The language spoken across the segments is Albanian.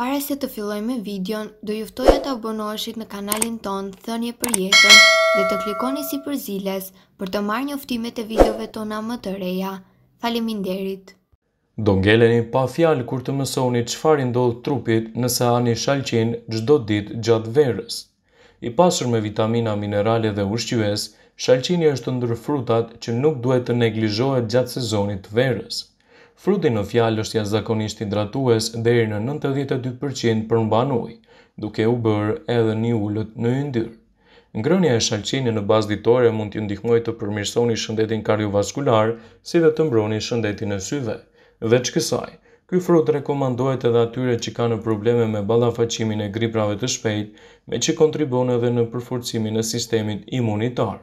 Pare se të filloj me videon, do e të abonoheshit në kanalin ton Thënje për jetën dhe të klikoni si për ziles për të marrë njoftimet e videove tona më të reja. Faleminderit! Do ngeleni pa fjalë kur të mësoni qëfar i ndodhë trupit nëse ani shalqin gjdo dit gjatë verës. I pasur me vitamina, minerale dhe ushqyës, shalqini është ndër frutat që nuk duhet të neglizhohet gjatë sezonit verës fruti në fjalë është jashtëzakonisht hidratues deri në 92% për në ujë, duke u bërë edhe një ulët në yndyrë. Ngrënia e shalqinit në bazë ditore mund t'ju ndihmojë të përmirësoni shëndetin kardiovaskular, si dhe të mbroni shëndetin e syve. Dhe kësaj, ky frut rekomandohet edhe atyre që kanë probleme me balafacimin e griprave të shpejtë, me që kontribon edhe në përforcimin e sistemit imunitar.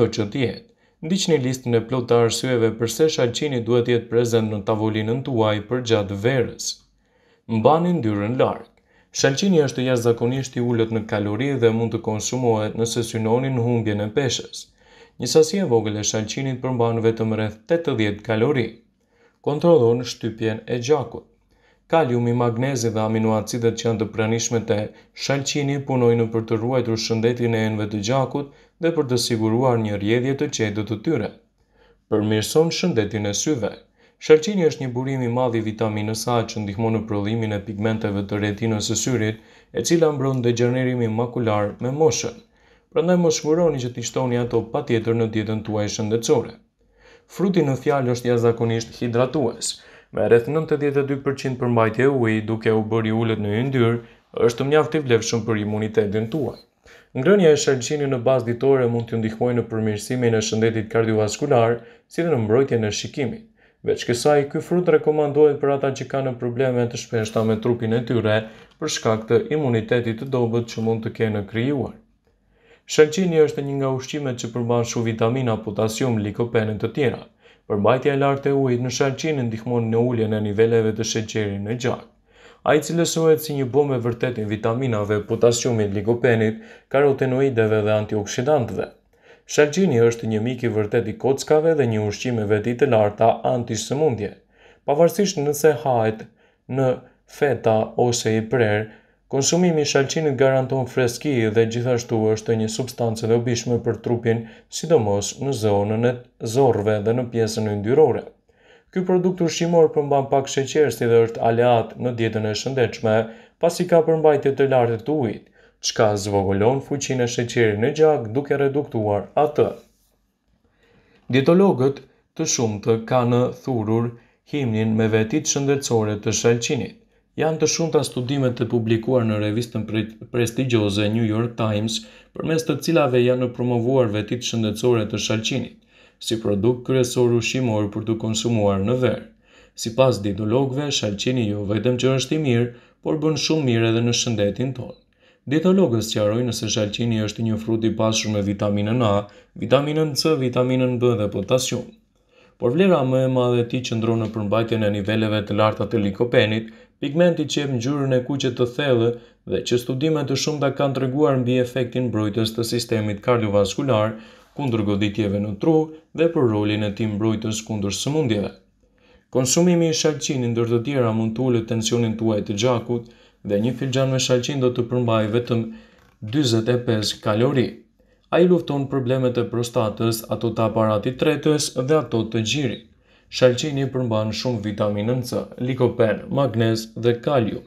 do që të jetë, një listën e plot të arsyeve përse shalqini duhet të jetë prezant në tavolinën tuaj për gjatë verës. Mbani ndyrën lartë. Shalqini është jashtëzakonisht i ulët në kalori dhe mund të konsumohet nëse synoni në humbjen e peshës. Një sasi e vogël e shalqinit përmban vetëm rreth 80 kalori. Kontrollon shtypjen e gjakut kaliumi, magnezi dhe aminoacidet që janë të pranishme të shalqini punojnë për të ruajtur shëndetin e enve të gjakut dhe për të siguruar një rjedhje të qedë të tyre. Përmirëson shëndetin e syve Shalqini është një burim i madh i vitaminës A që ndihmon në prodhimin e pigmenteve të retinës së syrit, e cila mbron degenerimin makular me moshën. Prandaj mos shmuroni që t'i shtoni ato patjetër në dietën tuaj shëndetësore. Fruti në fjalë është jashtëzakonisht hidratues, me rreth 92% përmbajtje e ujit duke u bërë ulët në yndyr, është mjaft i vlefshëm për imunitetin tuaj. Ngrënia e shërbimit në bazë ditore mund t'ju ndihmojë në përmirësimin e shëndetit kardiovaskular, si dhe në mbrojtjen e shikimit. Veç kësaj, këj frut rekomandohet për ata që kanë probleme të shpeshta me trupin e tyre për shkak të imunitetit të dobët që mund të kenë krijuar. Shalqini është një nga ushqimet që përbashu vitamina, potasium, likopenet të tjera, Përmbajtja e lartë e ujit në shalqinë ndihmon në ulje në niveleve të sheqerit në gjak. A i cilësohet si një bombë vërtetin vërtet vitaminave, potasiumit, likopenit, karotenoideve dhe antioksidantëve. Shalqini është një mik i vërtet i kockave dhe një ushqime veti të larta antisëmundje. Pavarësisht nëse hahet në feta ose i prerë, Konsumimi i shalqinit garanton freski dhe gjithashtu është një substancë dhe obishme për trupin, sidomos në zonën e zorve dhe në pjesën e ndyrore. Ky produkt ushqimor shimor përmban pak sheqersi dhe është aleat në dietën e shëndetshme, pasi ka përmbajtje të lartë të ujit, çka zvogëlon fuqinë e sheqerit në gjak duke reduktuar atë. Dietologët të shumtë kanë thurur himnin me vetit shëndetësore të shalqinit janë të shumta studimet të publikuar në revistën prestigjioze New York Times, përmes të cilave janë promovuar vetit shëndetësore të shalqinit, si produkt u ushqimor për të konsumuar në verë. Si pas dietologëve, shalqini jo vetëm që është i mirë, por bën shumë mirë edhe në shëndetin tonë. Dietologët sqarojnë se shalqini është një frut i pasur me vitaminën A, vitaminën C, vitaminën B dhe potasium. Por vlera më e madhe ti qëndron në përmbajtjen e niveleve të larta të likopenit, pigmenti që e mëgjurën e kuqet të thellë dhe që studimet të shumë da kanë të reguar mbi efektin mbrojtës të sistemit kardiovaskular, kundër goditjeve në tru dhe për rolin e tim mbrojtës kundër sëmundjeve. Konsumimi i shalqinin dërë të tjera mund të ullë tensionin tuaj të gjakut dhe një filxan me shalqin do të përmbaj vetëm 25 kalori. A i lufton problemet e prostatës, ato të aparatit tretës dhe ato të gjirit shalqini përmban shumë vitaminën C, likopen, magnez dhe kalium.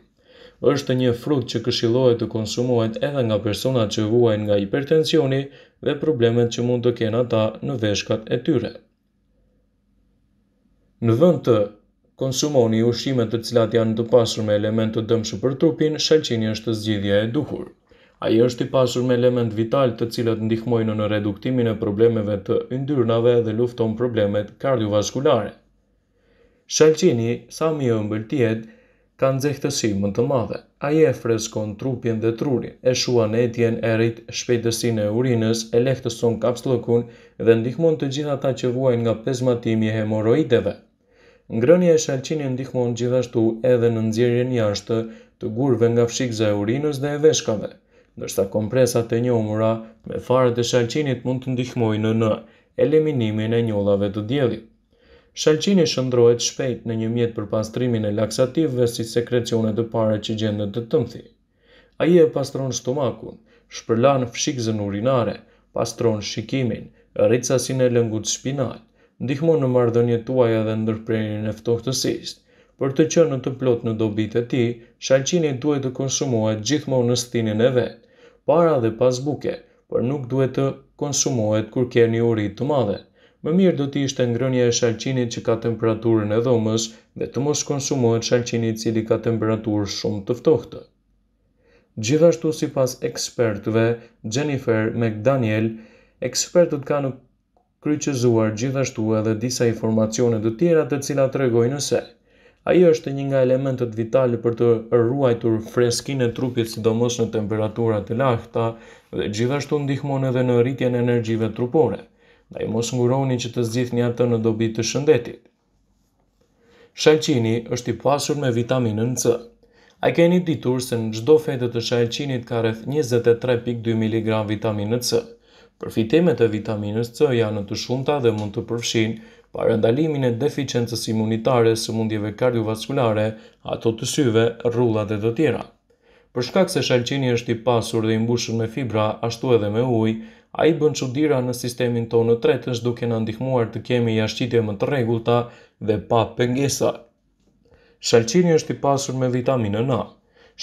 Êshtë një frut që këshilohet të konsumohet edhe nga personat që vuajnë nga hipertensioni dhe problemet që mund të kenë ata në veshkat e tyre. Në vënd të konsumoni ushqimet të cilat janë të pasur me elementët dëmshë për trupin, shalqini është zgjidhja e duhur. Ajo është i pasur me element vital të cilat ndihmojnë në reduktimin e problemeve të ndyrnave dhe lufton problemet kardiovaskulare. Shalqini, sa mi e mbërtijet, ka nxehtësi më të madhe. Aje e freskon, trupin dhe trurin, e shuan e etjen, erit, shpejtësin e urinës, e lehtëson kapslokun dhe ndihmon të gjitha ta që vuajnë nga pesmatimi e hemoroideve. Ngrënje e shalqini ndihmon gjithashtu edhe në nëzirjen jashtë të gurve nga fshikza e urinës dhe e veshkave ndërsa kompresat e njomura me fare e shalqinit mund të ndihmojnë në eliminimin e njollave të diellit. Shalqini shëndrojt shpejt në një mjet për pastrimin e laksativve si sekrecionet të pare që gjendet të tëmthi. A i e pastron stomakun, shpërlan fshikzën urinare, pastron shikimin, rritësasin e lëngut shpinal, ndihmon në mardhënje tuaj edhe ndërprenin e ftohtësist. Për të qënë të plot në dobit e ti, shalqini duhet të konsumohet gjithmonë në stinin e vetë, para dhe pas buke, por nuk duhet të konsumohet kur keni uri të madhe. Më mirë do të ishte ngrënia e shalqinit që ka temperaturën e dhomës dhe të mos konsumohet shalqinit cili ka temperaturë shumë të ftohtë. Gjithashtu si pas ekspertve Jennifer McDaniel, ekspertët kanë kryqëzuar gjithashtu edhe disa informacionet të tjera të cilat të regojnë sejtë. Ajo është një nga elementët vitale për të ruajtur freskinë e trupit, sidomos në temperatura të lagëta, dhe gjithashtu ndihmon edhe në rritjen e energjive trupore. Ndaj mos nguroni që të zgjithni atë në dobi të shëndetit. Shalqini është i pasur me vitaminën C. A keni ditur se në gjdo fete të shalqinit ka rreth 23.2 mg vitaminë C. Përfitimet e vitaminës C janë të shumëta dhe mund të përfshin para ndalimin e deficiencës imunitare së mundjeve kardiovaskulare, ato të syve, rrullat dhe të tjera. Për shkak se shalqeni është i pasur dhe i mbushur me fibra, ashtu edhe me ujë, a i bën qudira në sistemin tonë tretës duke në ndihmuar të kemi jashqitje më të regullta dhe pa pengesa. Shalqini është i pasur me vitaminën A.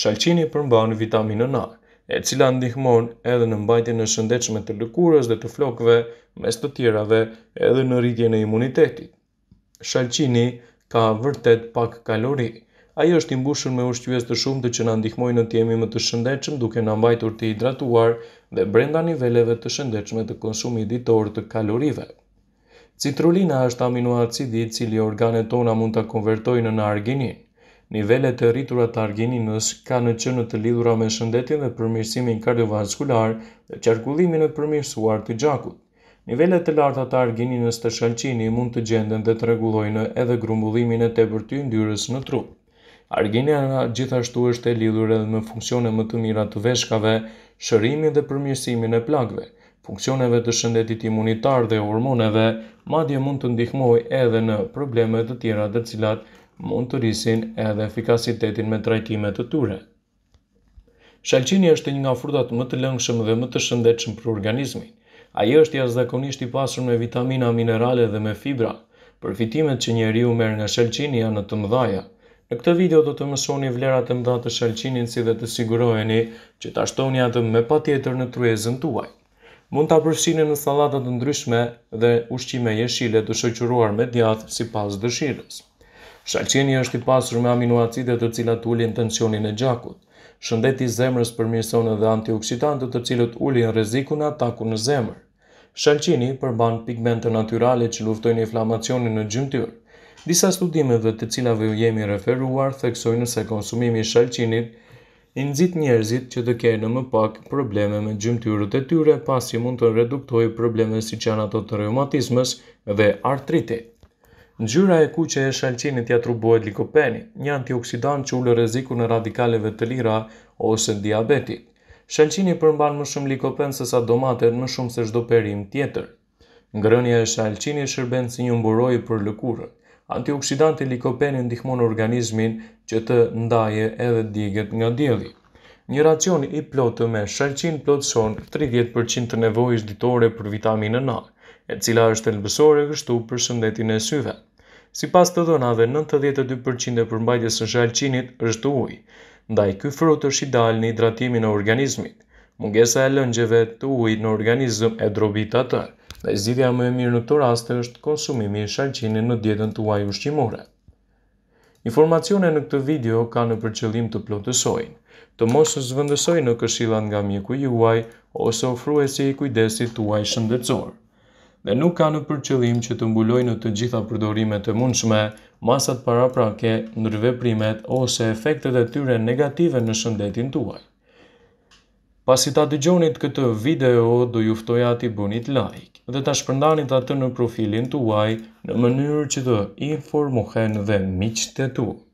Shalqini përmban vitaminën A e cila ndihmon edhe në mbajtjen e shëndetshme të lëkurës dhe të flokëve, mes të tjerave edhe në rritjen e imunitetit. Shalqini ka vërtet pak kalori. Ai është i mbushur me ushqyes të shumtë që na ndihmojnë të jemi më të shëndetshëm duke na mbajtur të hidratuar dhe brenda niveleve të shëndetshme të konsumit ditor të kalorive. Citrulina është aminoacidi i cili organet tona mund ta konvertojnë në arginin. Nivellet të rritura të argininës ka në qënë të lidhura me shëndetin dhe përmirësimin kardiovaskular dhe qarkullimin e përmirësuar të gjakut. Nivellet të larta të argininës të shalqini mund të gjenden dhe të regulojnë edhe grumbullimin e të bërty ndyrës në trup. Arginia gjithashtu është e lidhur edhe me funksione më të mira të veshkave, shërimin dhe përmirësimin e plagve, funksioneve të shëndetit imunitar dhe hormoneve, madje mund të ndihmoj edhe në probleme të tjera dhe cilat mund të rrisin edhe efikasitetin me trajtime të ture. Shalqini është një nga frutat më të lëngshëm dhe më të shëndetshëm për organizmin. Ai është jashtëzakonisht i pasur me vitamina, minerale dhe me fibra. Përfitimet që njeriu merr nga shalqini janë të mëdhaja. Në këtë video do të mësoni vlerat e mëdha të shalqinit si dhe të siguroheni që ta shtoni atë me patjetër në tryezën tuaj. Mund ta përfshini në sallata të ndryshme dhe ushqime jeshile të shoqëruar me djathë sipas dëshirës. Shalqeni është i pasur me aminoacide të cilat ulin tensionin e gjakut. Shëndeti i zemrës përmirëson dhe antioksidantët të cilët ulin rrezikun e atakut në zemër. Shalqeni përmban pigmente naturale që luftojnë inflamacionin në gjymtyr. Disa studimeve të cilave ju jemi referuar theksojnë se konsumimi i shalqinit i nxit njerëzit që të kenë më pak probleme me gjymtyrët e tyre pasi mund të reduktojë probleme siç janë ato të reumatismës dhe artritit. Ngjyra e kuqe e shalqinit ja trubohet likopeni, një antioksidant që ulë reziku në radikaleve të lira ose diabetit. Shalqini përmban më shumë likopen se sa domatet më shumë se shdo perim tjetër. Ngrënia e shalqini shërben si një mburojë për lëkurën. Antioksidanti likopeni ndihmon organizmin që të ndaje edhe diget nga djeli. Një racion i plotë me shalqin plotëson 30% të nevojës ditore për vitaminën A e cila është elbësore kështu për shëndetin e syve. Si pas të dhënave, 92% e përmbajtjes së shalqinit është uj, ndaj ky frut është i dalë në hidratimin e organizmit. Mungesa e lëngjeve të ujit në organizëm e drobit atë, dhe zidhja më e mirë në të raste është konsumimi i shalqinit në djetën të uaj ushqimore. Informacione në këtë video ka në përqëllim të plotësojnë, të mos zvëndësojnë në këshilan nga mjeku juaj ose ofruesi i kujdesit të uaj dhe nuk ka në përqëllim që të mbulojnë të gjitha përdorimet të mundshme, masat paraprake, ndërveprimet ose efektet e tyre negative në shëndetin tuaj. Pasi ta dëgjonit këtë video, do juftoj ti bunit like dhe ta shpërndanit atë në profilin tuaj në mënyrë që të informohen dhe miqtë tuaj.